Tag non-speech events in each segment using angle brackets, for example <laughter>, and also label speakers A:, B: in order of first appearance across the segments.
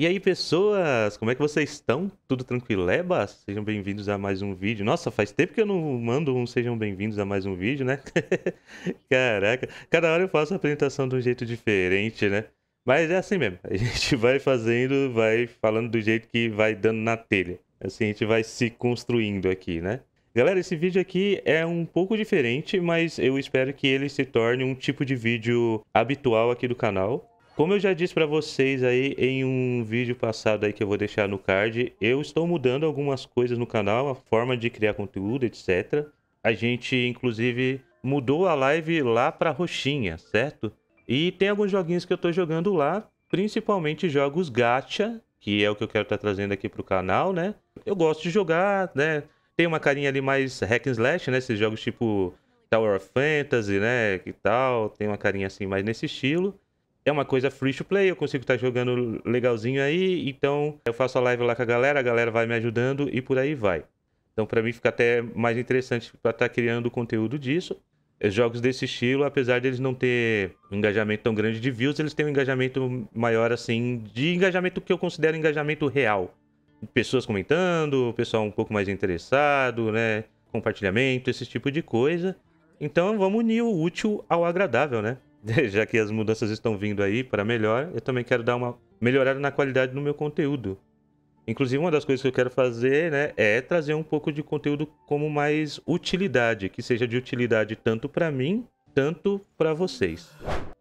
A: E aí, pessoas, como é que vocês estão? Tudo tranquileba? Sejam bem-vindos a mais um vídeo. Nossa, faz tempo que eu não mando um sejam bem-vindos a mais um vídeo, né? <laughs> Caraca, cada hora eu faço a apresentação de um jeito diferente, né? Mas é assim mesmo, a <laughs> gente vai fazendo, vai falando do jeito que vai dando na telha. Assim, a gente vai se construindo aqui, né? Galera, esse vídeo aqui é um pouco diferente, mas eu espero que ele se torne um tipo de vídeo habitual aqui do canal como eu já disse para vocês aí em um vídeo passado aí que eu vou deixar no card, eu estou mudando algumas coisas no canal, a forma de criar conteúdo, etc. A gente, inclusive, mudou a live lá para roxinha, certo? E tem alguns joguinhos que eu estou jogando lá, principalmente jogos gacha, que é o que eu quero estar tá trazendo aqui para o canal, né? Eu gosto de jogar, né? Tem uma carinha ali mais hack and slash, né? Esses jogos tipo Tower of Fantasy, né? Que tal? Tem uma carinha assim mais nesse estilo é uma coisa free to play, eu consigo estar tá jogando legalzinho aí, então eu faço a live lá com a galera, a galera vai me ajudando e por aí vai. Então para mim fica até mais interessante para estar tá criando conteúdo disso. É, jogos desse estilo, apesar de eles não ter um engajamento tão grande de views, eles têm um engajamento maior assim, de engajamento que eu considero engajamento real. Pessoas comentando, pessoal um pouco mais interessado, né? Compartilhamento, esse tipo de coisa. Então vamos unir o útil ao agradável, né? <laughs> já que as mudanças estão vindo aí para melhor, eu também quero dar uma melhorada na qualidade do meu conteúdo. Inclusive, uma das coisas que eu quero fazer né, é trazer um pouco de conteúdo como mais utilidade, que seja de utilidade tanto para mim, tanto para vocês.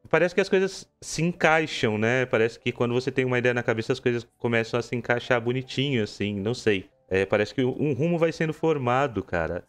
A: Parece que as coisas se encaixam, né? Parece que quando você tem uma ideia na cabeça, as coisas começam a se encaixar bonitinho, assim, não sei. É, parece que um rumo vai sendo formado, cara.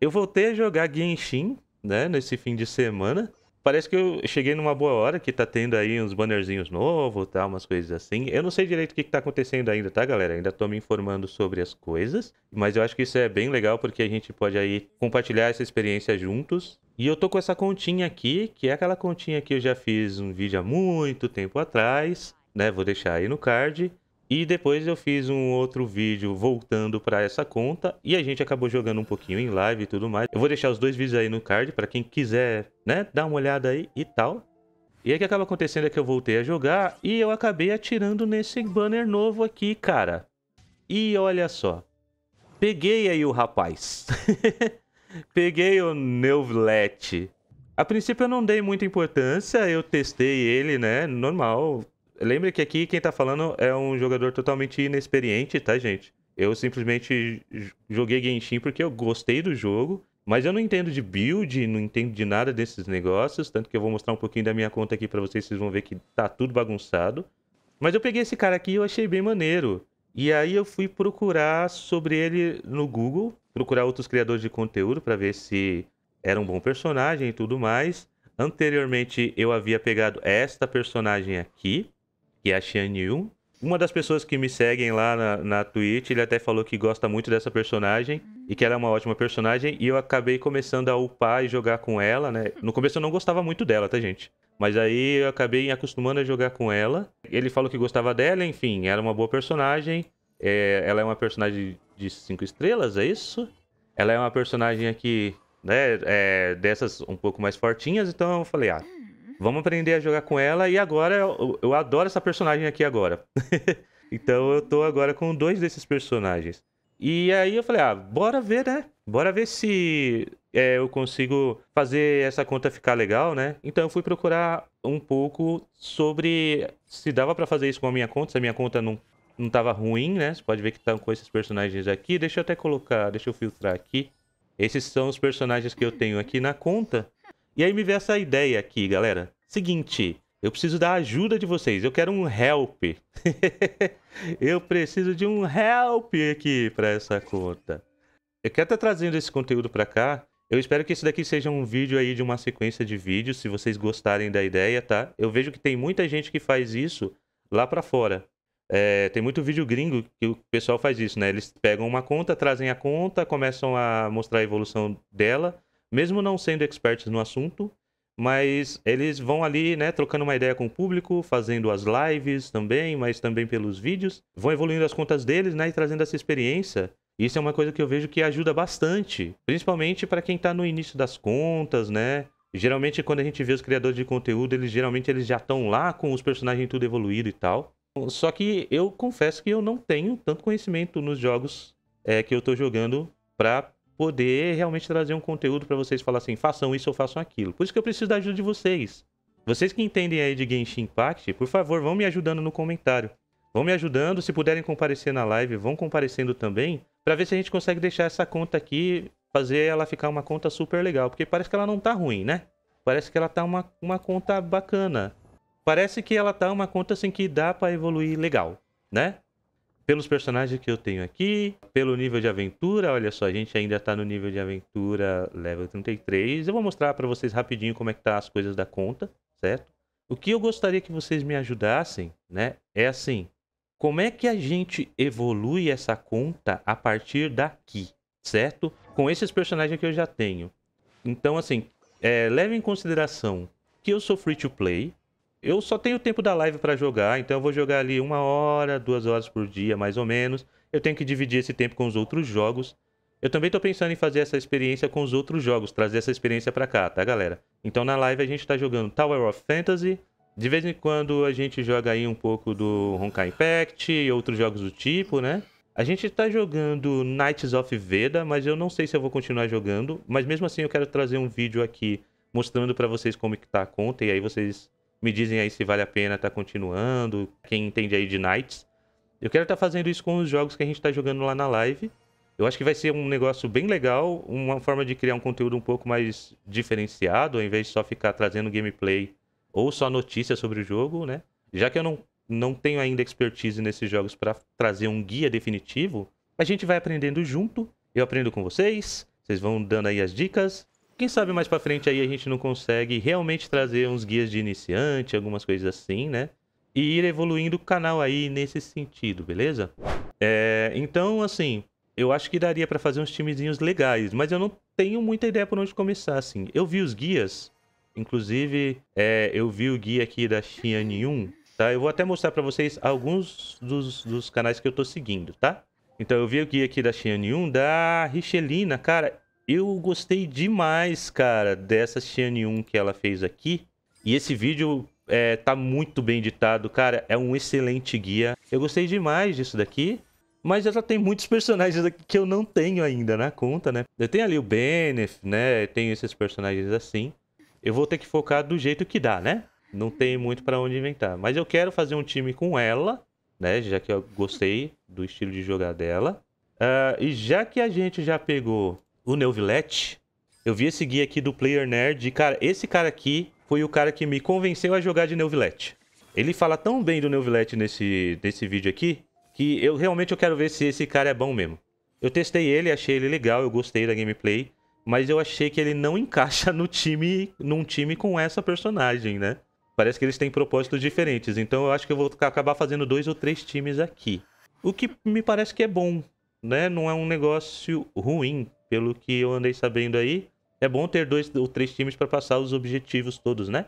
A: Eu voltei a jogar Genshin, né, nesse fim de semana parece que eu cheguei numa boa hora que tá tendo aí uns bannerzinhos novos, tá, umas coisas assim. Eu não sei direito o que, que tá acontecendo ainda, tá, galera? Ainda tô me informando sobre as coisas, mas eu acho que isso é bem legal porque a gente pode aí compartilhar essa experiência juntos. E eu tô com essa continha aqui, que é aquela continha que eu já fiz um vídeo há muito tempo atrás, né? Vou deixar aí no card. E depois eu fiz um outro vídeo voltando para essa conta e a gente acabou jogando um pouquinho em live e tudo mais. Eu vou deixar os dois vídeos aí no card para quem quiser, né, dar uma olhada aí e tal. E aí o que acaba acontecendo é que eu voltei a jogar e eu acabei atirando nesse banner novo aqui, cara. E olha só. Peguei aí o rapaz. <laughs> Peguei o Neuvlet. A princípio eu não dei muita importância, eu testei ele, né, normal, Lembre que aqui quem tá falando é um jogador totalmente inexperiente, tá, gente? Eu simplesmente joguei Genshin porque eu gostei do jogo, mas eu não entendo de build, não entendo de nada desses negócios, tanto que eu vou mostrar um pouquinho da minha conta aqui para vocês, vocês vão ver que tá tudo bagunçado. Mas eu peguei esse cara aqui e eu achei bem maneiro. E aí eu fui procurar sobre ele no Google, procurar outros criadores de conteúdo para ver se era um bom personagem e tudo mais. Anteriormente eu havia pegado esta personagem aqui, que é a Xianyu, Uma das pessoas que me seguem lá na, na Twitch, ele até falou que gosta muito dessa personagem e que ela é uma ótima personagem. E eu acabei começando a upar e jogar com ela, né? No começo eu não gostava muito dela, tá, gente? Mas aí eu acabei acostumando a jogar com ela. Ele falou que gostava dela, enfim, era uma boa personagem. É, ela é uma personagem de 5 estrelas, é isso? Ela é uma personagem aqui, né? É, dessas um pouco mais fortinhas, então eu falei, ah, Vamos aprender a jogar com ela. E agora eu, eu adoro essa personagem aqui agora. <laughs> então eu tô agora com dois desses personagens. E aí eu falei, ah, bora ver, né? Bora ver se é, eu consigo fazer essa conta ficar legal, né? Então eu fui procurar um pouco sobre se dava para fazer isso com a minha conta, se a minha conta não, não tava ruim, né? Você pode ver que estão com esses personagens aqui. Deixa eu até colocar, deixa eu filtrar aqui. Esses são os personagens que eu tenho aqui na conta. E aí me veio essa ideia aqui, galera. Seguinte, eu preciso da ajuda de vocês. Eu quero um help. <laughs> eu preciso de um help aqui para essa conta. Eu quero estar tá trazendo esse conteúdo para cá. Eu espero que isso daqui seja um vídeo aí de uma sequência de vídeos, se vocês gostarem da ideia, tá? Eu vejo que tem muita gente que faz isso lá para fora. É, tem muito vídeo gringo que o pessoal faz isso, né? Eles pegam uma conta, trazem a conta, começam a mostrar a evolução dela mesmo não sendo experts no assunto, mas eles vão ali, né, trocando uma ideia com o público, fazendo as lives também, mas também pelos vídeos, vão evoluindo as contas deles, né, e trazendo essa experiência. Isso é uma coisa que eu vejo que ajuda bastante, principalmente para quem está no início das contas, né? Geralmente quando a gente vê os criadores de conteúdo, eles geralmente eles já estão lá com os personagens tudo evoluído e tal. Só que eu confesso que eu não tenho tanto conhecimento nos jogos é, que eu estou jogando para poder realmente trazer um conteúdo para vocês falar assim, façam isso ou façam aquilo. Por isso que eu preciso da ajuda de vocês. Vocês que entendem aí de Genshin Impact, por favor, vão me ajudando no comentário. Vão me ajudando, se puderem comparecer na live, vão comparecendo também, para ver se a gente consegue deixar essa conta aqui, fazer ela ficar uma conta super legal, porque parece que ela não tá ruim, né? Parece que ela tá uma, uma conta bacana. Parece que ela tá uma conta assim que dá para evoluir legal, né? pelos personagens que eu tenho aqui, pelo nível de aventura, olha só, a gente ainda está no nível de aventura level 33. Eu vou mostrar para vocês rapidinho como é que tá as coisas da conta, certo? O que eu gostaria que vocês me ajudassem, né, é assim, como é que a gente evolui essa conta a partir daqui, certo? Com esses personagens que eu já tenho. Então, assim, é, leve em consideração que eu sou free to play, eu só tenho tempo da live para jogar, então eu vou jogar ali uma hora, duas horas por dia, mais ou menos. Eu tenho que dividir esse tempo com os outros jogos. Eu também estou pensando em fazer essa experiência com os outros jogos, trazer essa experiência para cá, tá, galera? Então na live a gente está jogando Tower of Fantasy. De vez em quando a gente joga aí um pouco do Honkai Impact e outros jogos do tipo, né? A gente está jogando Knights of Veda, mas eu não sei se eu vou continuar jogando. Mas mesmo assim eu quero trazer um vídeo aqui mostrando para vocês como que tá a conta e aí vocês me dizem aí se vale a pena estar tá continuando, quem entende aí de Knights. Eu quero estar tá fazendo isso com os jogos que a gente está jogando lá na live. Eu acho que vai ser um negócio bem legal, uma forma de criar um conteúdo um pouco mais diferenciado, ao invés de só ficar trazendo gameplay ou só notícias sobre o jogo, né? Já que eu não, não tenho ainda expertise nesses jogos para trazer um guia definitivo, a gente vai aprendendo junto. Eu aprendo com vocês, vocês vão dando aí as dicas, quem sabe mais para frente aí a gente não consegue realmente trazer uns guias de iniciante, algumas coisas assim, né? E ir evoluindo o canal aí nesse sentido, beleza? É, então, assim, eu acho que daria para fazer uns timezinhos legais, mas eu não tenho muita ideia por onde começar, assim. Eu vi os guias, inclusive, é, eu vi o guia aqui da Xianyun, tá? Eu vou até mostrar para vocês alguns dos, dos, canais que eu tô seguindo, tá? Então, eu vi o guia aqui da Xianyun, da Richelina, cara, eu gostei demais, cara, dessa CN1 que ela fez aqui. E esse vídeo é, tá muito bem editado, cara. É um excelente guia. Eu gostei demais disso daqui. Mas ela tem muitos <laughs> personagens aqui que eu não tenho ainda na conta, né? Eu tenho ali o Benef, né? Tem tenho esses personagens assim. Eu vou ter que focar do jeito que dá, né? Não tem muito para onde inventar. Mas eu quero fazer um time com ela, né? Já que eu gostei do estilo de jogar dela. Uh, e já que a gente já pegou o Neuvillette, eu vi esse guia aqui do Player Nerd e, cara, esse cara aqui foi o cara que me convenceu a jogar de Neuvillette. Ele fala tão bem do Neuvillette nesse, nesse vídeo aqui que eu realmente eu quero ver se esse cara é bom mesmo. Eu testei ele, achei ele legal, eu gostei da gameplay, mas eu achei que ele não <laughs> encaixa no time, num time com essa personagem, né? Parece que eles têm propósitos diferentes, então eu acho que eu vou acabar fazendo dois ou três times aqui. O que me parece que é bom, né? Não é um negócio ruim, pelo que eu andei sabendo aí, é bom ter dois ou três times para passar os objetivos todos, né?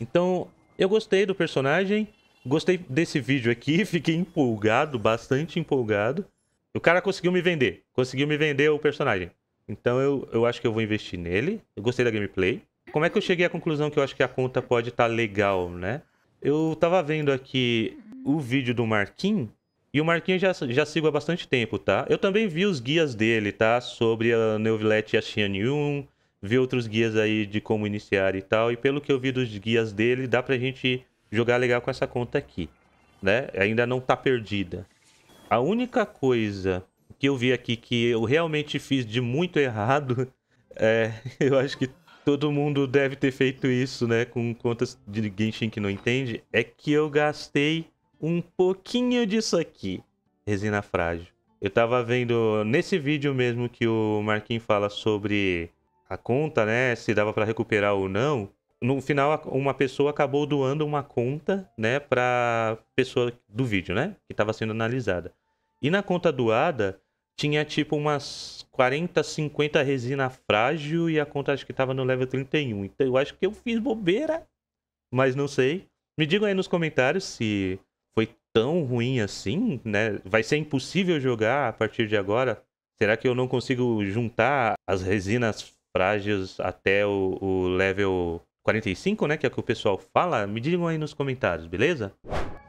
A: Então, eu gostei do personagem, gostei desse vídeo aqui, <laughs> fiquei empolgado, bastante empolgado. O cara conseguiu me vender, conseguiu me vender o personagem. Então eu, eu acho que eu vou investir nele. Eu gostei da gameplay. Como é que eu cheguei à conclusão que eu acho que a conta pode estar tá legal, né? Eu tava vendo aqui o vídeo do Marquinhos e o Marquinhos já, já sigo há bastante tempo, tá? Eu também vi os guias dele, tá? Sobre a Neuvillette e a Xian Yun, vi outros guias aí de como iniciar e tal. E pelo que eu vi dos guias dele, dá pra gente jogar legal com essa conta aqui, né? Ainda não tá perdida. A única coisa que eu vi aqui que eu realmente fiz de muito errado, <laughs> é, eu acho que todo mundo deve ter feito isso, né? Com contas de Genshin que não entende, é que eu gastei um pouquinho disso aqui, resina frágil. Eu tava vendo nesse vídeo mesmo que o Marquinhos fala sobre a conta, né? Se dava para recuperar ou não. No final, uma pessoa acabou doando uma conta, né, pra pessoa do vídeo, né? Que tava sendo analisada. E na conta doada, tinha tipo umas 40, 50 resina frágil e a conta acho que tava no level 31. Então eu acho que eu fiz bobeira, mas não sei. Me digam aí nos comentários se tão ruim assim, né? Vai ser impossível jogar a partir de agora. Será que eu não consigo juntar as resinas frágeis até o, o level 45, né? Que é o que o pessoal fala. Me digam aí nos comentários, beleza?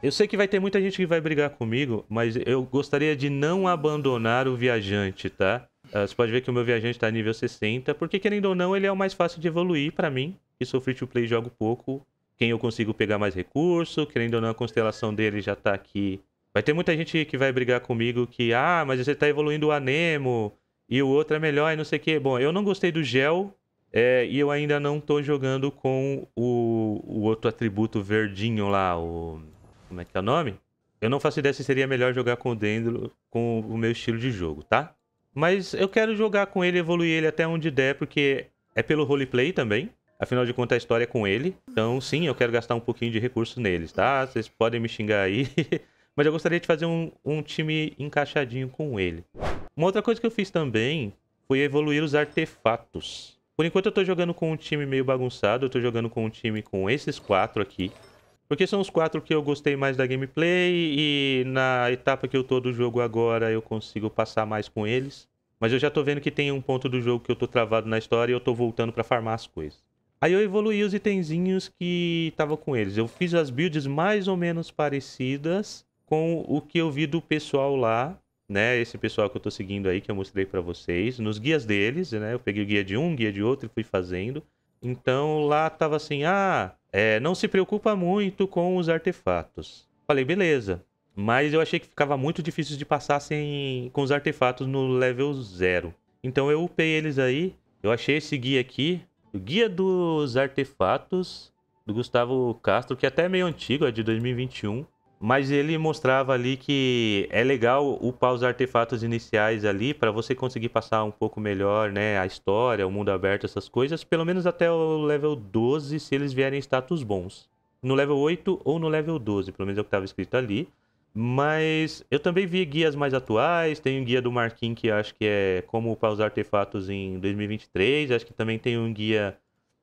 A: Eu sei que vai ter muita gente que vai brigar comigo, mas eu gostaria de não abandonar o viajante, tá? Uh, você pode ver que o meu viajante está nível 60, porque querendo ou não, ele é o mais fácil de evoluir para mim, que sou free to play jogo pouco quem eu consigo pegar mais recurso, querendo ou não, a constelação dele já tá aqui. Vai ter muita gente que vai brigar comigo que, ah, mas você tá evoluindo o Anemo e o outro é melhor e não sei o quê. Bom, eu não gostei do gel é, e eu ainda não tô jogando com o, o outro atributo verdinho lá, o. Como é que é o nome? Eu não faço ideia se seria melhor jogar com o Dendro com o meu estilo de jogo, tá? Mas eu quero jogar com ele, evoluir ele até onde der, porque é pelo roleplay também. Afinal de contas, a história é com ele. Então, sim, eu quero gastar um pouquinho de recurso neles, tá? Vocês podem me xingar aí. <laughs> Mas eu gostaria de fazer um, um time encaixadinho com ele. Uma outra coisa que eu fiz também foi evoluir os artefatos. Por enquanto eu tô jogando com um time meio bagunçado. Eu tô jogando com um time com esses quatro aqui. Porque são os quatro que eu gostei mais da gameplay. E na etapa que eu tô do jogo agora, eu consigo passar mais com eles. Mas eu já tô vendo que tem um ponto do jogo que eu tô travado na história e eu tô voltando pra farmar as coisas. Aí eu evoluí os itenzinhos que tava com eles. Eu fiz as builds mais ou menos parecidas com o que eu vi do pessoal lá, né? Esse pessoal que eu estou seguindo aí, que eu mostrei para vocês. Nos guias deles, né? Eu peguei o guia de um, guia de outro e fui fazendo. Então lá tava assim, ah, é, não se preocupa muito com os artefatos. Falei, beleza. Mas eu achei que ficava muito difícil de passar sem, com os artefatos no level 0. Então eu upei eles aí. Eu achei esse guia aqui, o Guia dos Artefatos, do Gustavo Castro, que é até é meio antigo, é de 2021. Mas ele mostrava ali que é legal upar os artefatos iniciais ali para você conseguir passar um pouco melhor, né, a história, o mundo aberto, essas coisas, pelo menos até o level 12, se eles vierem status bons. No level 8 ou no level 12, pelo menos é o que estava escrito ali. Mas eu também vi guias mais atuais, tem um guia do Marquinhos que acho que é como pausar artefatos em 2023, acho que também tem um guia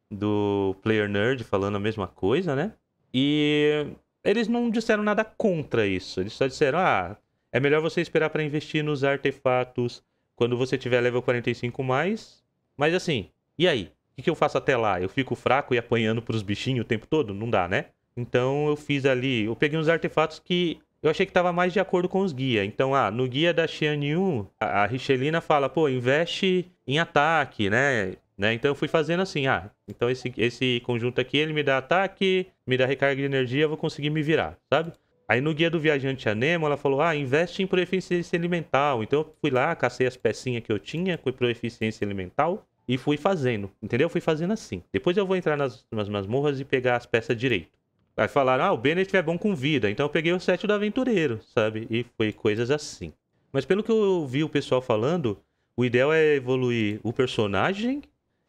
A: do Player Nerd falando a mesma coisa, né? E eles não disseram nada contra isso, eles só disseram: "Ah, é melhor você esperar para investir nos artefatos quando você tiver level 45 mais". Mas assim, e aí? O que eu faço até lá? Eu fico fraco e apanhando pros bichinhos o tempo todo? Não dá, né? Então eu fiz ali, eu peguei uns artefatos que eu achei que estava mais de acordo com os guias. Então, ah, no guia da Xianyu, a, a Richelina fala, pô, investe em ataque, né? Né? Então eu fui fazendo assim, ah, então esse, esse conjunto aqui ele me dá ataque, me dá recarga de energia, eu vou conseguir me virar, sabe? Aí no guia do viajante anemo, ela falou, ah, investe em proeficiência elemental. Então eu fui lá, cacei as pecinhas que eu tinha com proeficiência elemental e fui fazendo, entendeu? Fui fazendo assim. Depois eu vou entrar nas, nas masmorras e pegar as peças direito. Aí falaram, ah, o Bennett é bom com vida, então eu peguei o set do aventureiro, sabe? E foi coisas assim. Mas pelo que eu vi o pessoal falando, o ideal é evoluir o personagem,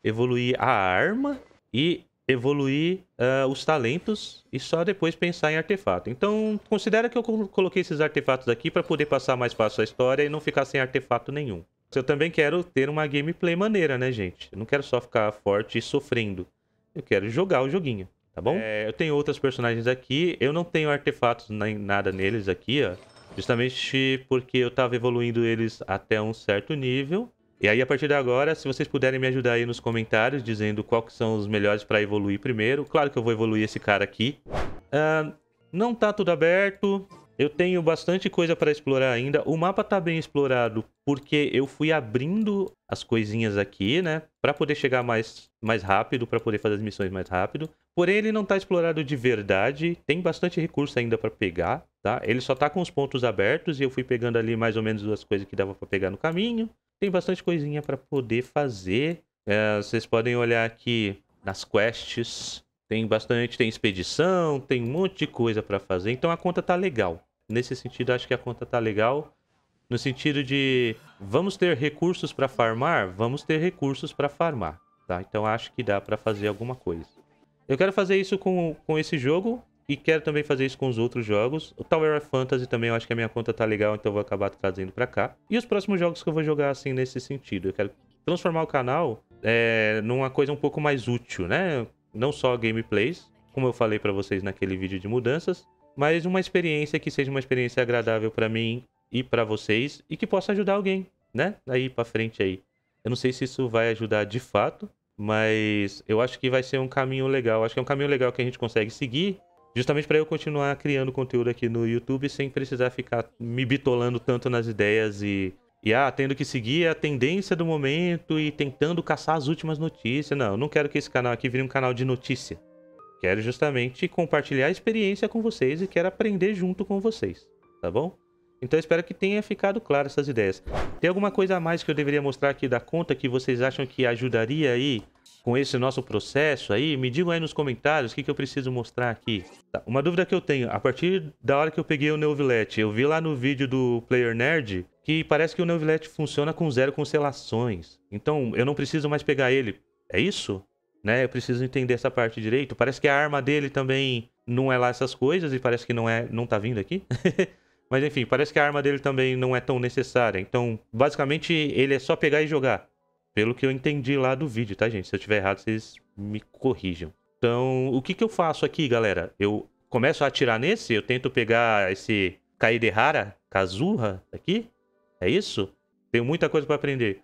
A: evoluir a arma e evoluir uh, os talentos e só depois pensar em artefato. Então, considera que eu coloquei esses artefatos aqui para poder passar mais fácil a história e não ficar sem artefato nenhum. Eu também quero ter uma gameplay maneira, né, gente? Eu não quero só ficar forte e sofrendo. Eu quero jogar o joguinho. Tá bom? É, eu tenho outras personagens aqui. Eu não tenho artefatos nem nada neles aqui, ó. Justamente porque eu tava evoluindo eles até um certo nível. E aí, a partir de agora, se vocês puderem me ajudar aí nos comentários, dizendo quais são os melhores para evoluir primeiro. Claro que eu vou evoluir esse cara aqui. Uh, não tá tudo aberto. Eu tenho bastante coisa para explorar ainda. O mapa está bem explorado porque eu fui abrindo as coisinhas aqui, né? Para poder chegar mais, mais rápido, para poder fazer as missões mais rápido. Porém, ele não está explorado de verdade. Tem bastante recurso ainda para pegar, tá? Ele só está com os pontos abertos e eu fui pegando ali mais ou menos as coisas que dava para pegar no caminho. Tem bastante coisinha para poder fazer. É, vocês podem olhar aqui nas quests tem bastante, tem expedição, tem um monte de coisa para fazer. Então a conta tá legal. Nesse sentido, acho que a conta tá legal. No sentido de vamos ter recursos para farmar, vamos ter recursos para farmar, tá? Então acho que dá para fazer alguma coisa. Eu quero fazer isso com, com esse jogo e quero também fazer isso com os outros jogos. O Tower of Fantasy também eu acho que a minha conta tá legal, então eu vou acabar trazendo para cá. E os próximos jogos que eu vou jogar assim nesse sentido, eu quero transformar o canal é, numa coisa um pouco mais útil, né? não só gameplays, como eu falei para vocês naquele vídeo de mudanças, mas uma experiência que seja uma experiência agradável para mim e para vocês e que possa ajudar alguém, né? Aí para frente aí. Eu não sei se isso vai ajudar de fato, mas eu acho que vai ser um caminho legal. Acho que é um caminho legal que a gente consegue seguir, justamente para eu continuar criando conteúdo aqui no YouTube sem precisar ficar me bitolando tanto nas ideias e e ah, tendo que seguir a tendência do momento e tentando caçar as últimas notícias. Não, eu não quero que esse canal aqui vire um canal de notícia. Quero justamente compartilhar a experiência com vocês e quero aprender junto com vocês, tá bom? Então espero que tenha ficado claro essas ideias. Tem alguma coisa a mais que eu deveria mostrar aqui da conta que vocês acham que ajudaria aí com esse nosso processo aí? Me digam aí nos comentários o que, que eu preciso mostrar aqui. Tá, uma dúvida que eu tenho, a partir da hora que eu peguei o Neuvillette, eu vi lá no vídeo do Player Nerd que parece que o Neuvillette funciona com zero constelações. Então eu não preciso mais pegar ele. É isso? Né? Eu preciso entender essa parte direito. Parece que a arma dele também não é lá essas coisas e parece que não é, não tá vindo aqui. <laughs> Mas enfim, parece que a arma dele também não é tão necessária. Então, basicamente, ele é só pegar e jogar. Pelo que eu entendi lá do vídeo, tá, gente? Se eu tiver errado, vocês me corrijam. Então, o que, que eu faço aqui, galera? Eu começo a atirar nesse, eu tento pegar esse Kaiderara, Kazuha, aqui. É isso? Tenho muita coisa para aprender.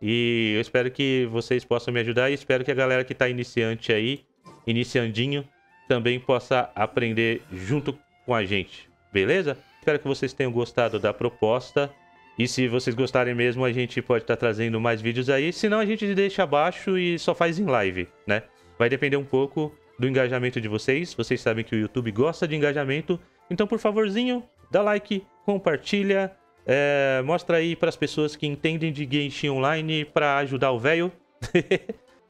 A: E eu espero que vocês possam me ajudar e espero que a galera que está iniciante aí, iniciandinho, também possa aprender junto com a gente. Beleza? Espero que vocês tenham gostado da proposta. E se vocês gostarem mesmo, a gente pode estar tá trazendo mais vídeos aí. Senão a gente deixa abaixo e só faz em live, né? Vai depender um pouco do engajamento de vocês. Vocês sabem que o YouTube gosta de engajamento. Então, por favorzinho, dá like, compartilha é, mostra aí para as pessoas que entendem de Genshin Online para ajudar o velho. <laughs>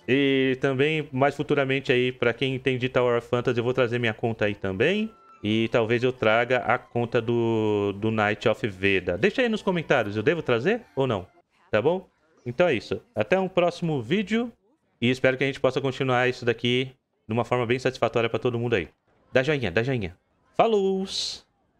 A: e também, mais futuramente aí, para quem entende Tower of Fantasy, eu vou trazer minha conta aí também. E talvez eu traga a conta do, do Night of Veda. Deixa aí nos comentários, eu devo trazer ou não? Tá bom? Então é isso. Até um próximo vídeo. E espero que a gente possa continuar isso daqui de uma forma bem satisfatória para todo mundo aí. Dá joinha, dá joinha. Falou!